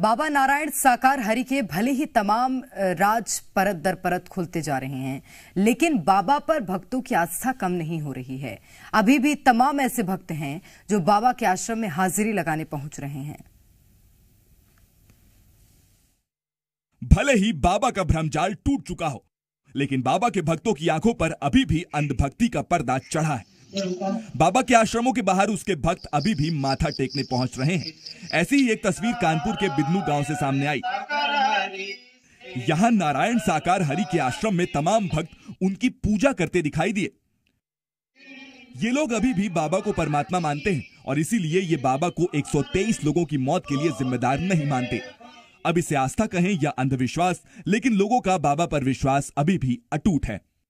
बाबा नारायण साकार हरि के भले ही तमाम राज परत दर परत खुलते जा रहे हैं लेकिन बाबा पर भक्तों की आस्था कम नहीं हो रही है अभी भी तमाम ऐसे भक्त हैं जो बाबा के आश्रम में हाजिरी लगाने पहुंच रहे हैं भले ही बाबा का भ्रमजाल टूट चुका हो लेकिन बाबा के भक्तों की आंखों पर अभी भी अंधभक्ति का पर्दा चढ़ा है बाबा के आश्रमों के बाहर उसके भक्त अभी भी माथा टेकने पहुंच रहे हैं ऐसी ही एक तस्वीर कानपुर के बिदनू गांव से सामने आई यहाँ नारायण साकार हरि के आश्रम में तमाम भक्त उनकी पूजा करते दिखाई दिए ये लोग अभी भी बाबा को परमात्मा मानते हैं और इसीलिए ये बाबा को 123 लोगों की मौत के लिए जिम्मेदार नहीं मानते अब इसे आस्था कहें या अंधविश्वास लेकिन लोगों का बाबा पर विश्वास अभी भी अटूट है